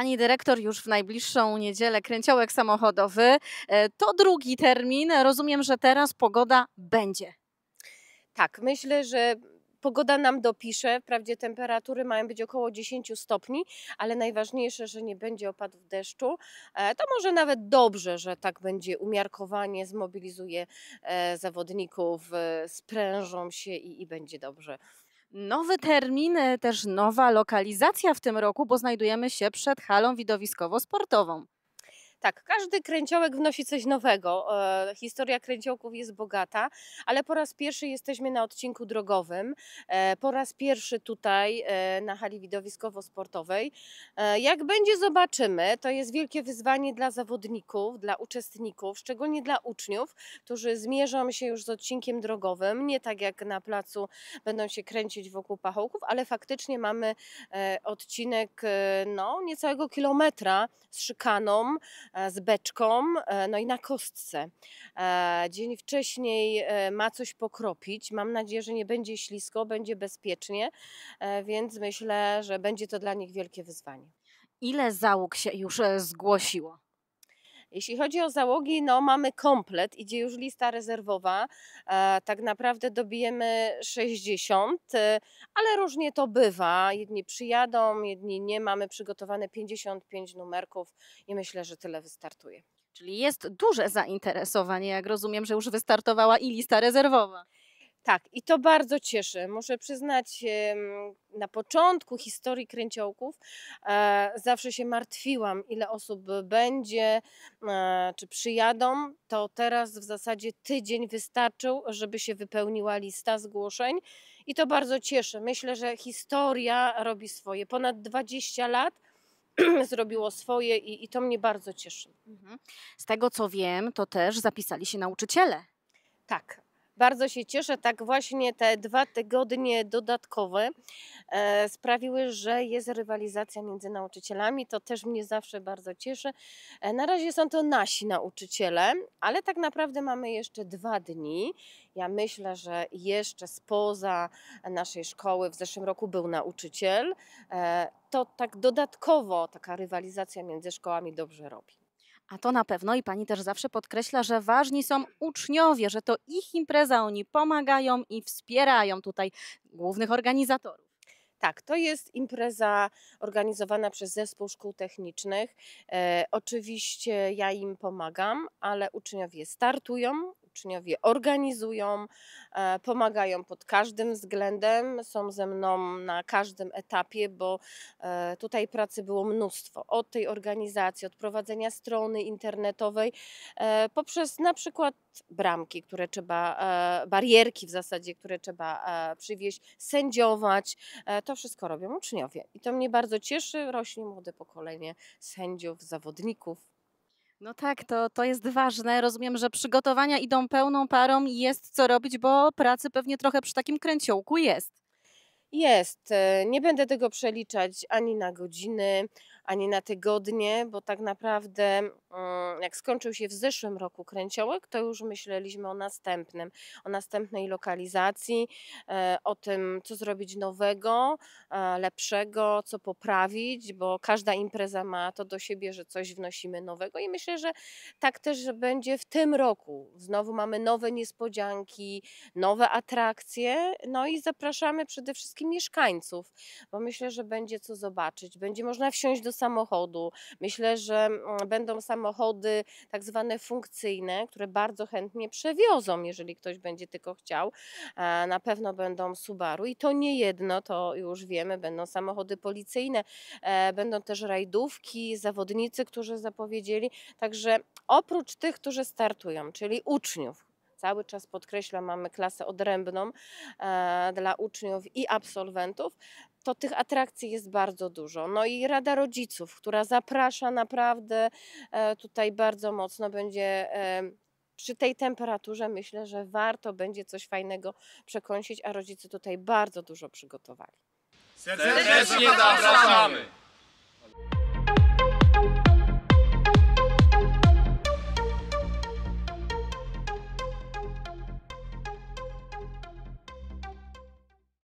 Pani dyrektor już w najbliższą niedzielę kręciołek samochodowy. E, to drugi termin. Rozumiem, że teraz pogoda będzie. Tak, myślę, że pogoda nam dopisze. Wprawdzie temperatury mają być około 10 stopni, ale najważniejsze, że nie będzie opadów deszczu. E, to może nawet dobrze, że tak będzie umiarkowanie, zmobilizuje e, zawodników, sprężą się i, i będzie dobrze. Nowy termin, też nowa lokalizacja w tym roku, bo znajdujemy się przed halą widowiskowo-sportową. Tak, każdy kręciołek wnosi coś nowego. E, historia kręciołków jest bogata, ale po raz pierwszy jesteśmy na odcinku drogowym. E, po raz pierwszy tutaj e, na hali widowiskowo-sportowej. E, jak będzie, zobaczymy. To jest wielkie wyzwanie dla zawodników, dla uczestników, szczególnie dla uczniów, którzy zmierzą się już z odcinkiem drogowym. Nie tak jak na placu będą się kręcić wokół pachołków, ale faktycznie mamy e, odcinek e, no, niecałego kilometra z szykaną, E, z beczką, e, no i na kostce. E, dzień wcześniej ma coś pokropić. Mam nadzieję, że nie będzie ślisko, będzie bezpiecznie, więc myślę, że będzie to dla nich wielkie wyzwanie. Ile załóg się już zgłosiło? Jeśli chodzi o załogi, no mamy komplet, idzie już lista rezerwowa. E, tak naprawdę dobijemy 60, e, ale różnie to bywa. Jedni przyjadą, jedni nie. Mamy przygotowane 55 numerków i myślę, że tyle wystartuje. Czyli jest duże zainteresowanie, jak rozumiem, że już wystartowała i lista rezerwowa. Tak, i to bardzo cieszy. Muszę przyznać, na początku historii kręciołków e, zawsze się martwiłam, ile osób będzie, e, czy przyjadą. To teraz w zasadzie tydzień wystarczył, żeby się wypełniła lista zgłoszeń i to bardzo cieszy. Myślę, że historia robi swoje. Ponad 20 lat zrobiło swoje i, i to mnie bardzo cieszy. Mhm. Z tego co wiem, to też zapisali się nauczyciele. Tak, bardzo się cieszę, tak właśnie te dwa tygodnie dodatkowe e, sprawiły, że jest rywalizacja między nauczycielami. To też mnie zawsze bardzo cieszy. E, na razie są to nasi nauczyciele, ale tak naprawdę mamy jeszcze dwa dni. Ja myślę, że jeszcze spoza naszej szkoły w zeszłym roku był nauczyciel. E, to tak dodatkowo taka rywalizacja między szkołami dobrze robi. A to na pewno i pani też zawsze podkreśla, że ważni są uczniowie, że to ich impreza, oni pomagają i wspierają tutaj głównych organizatorów. Tak, to jest impreza organizowana przez Zespół Szkół Technicznych. E, oczywiście ja im pomagam, ale uczniowie startują uczniowie organizują, e, pomagają pod każdym względem, są ze mną na każdym etapie, bo e, tutaj pracy było mnóstwo. Od tej organizacji, od prowadzenia strony internetowej, e, poprzez na przykład bramki, które trzeba, barierki w zasadzie, które trzeba przywieźć, sędziować. To wszystko robią uczniowie i to mnie bardzo cieszy. Rośnie młode pokolenie sędziów, zawodników. No tak, to, to jest ważne. Rozumiem, że przygotowania idą pełną parą i jest co robić, bo pracy pewnie trochę przy takim kręciołku jest. Jest. E, nie będę tego przeliczać ani na godziny, a nie na tygodnie, bo tak naprawdę mm, jak skończył się w zeszłym roku kręciołek, to już myśleliśmy o następnym, o następnej lokalizacji, e, o tym, co zrobić nowego, e, lepszego, co poprawić, bo każda impreza ma to do siebie, że coś wnosimy nowego i myślę, że tak też będzie w tym roku. Znowu mamy nowe niespodzianki, nowe atrakcje, no i zapraszamy przede wszystkim mieszkańców, bo myślę, że będzie co zobaczyć, będzie można wsiąść do samochodu. Myślę, że mm, będą samochody tak zwane funkcyjne, które bardzo chętnie przewiozą, jeżeli ktoś będzie tylko chciał. Na pewno będą Subaru i to nie jedno, to już wiemy, będą samochody policyjne, e, będą też rajdówki, zawodnicy, którzy zapowiedzieli. Także oprócz tych, którzy startują, czyli uczniów, cały czas podkreślam, mamy klasę odrębną e, dla uczniów i absolwentów to tych atrakcji jest bardzo dużo. No i Rada Rodziców, która zaprasza naprawdę e, tutaj bardzo mocno, będzie e, przy tej temperaturze myślę, że warto będzie coś fajnego przekąsić, a rodzice tutaj bardzo dużo przygotowali. Serdecznie zapraszamy!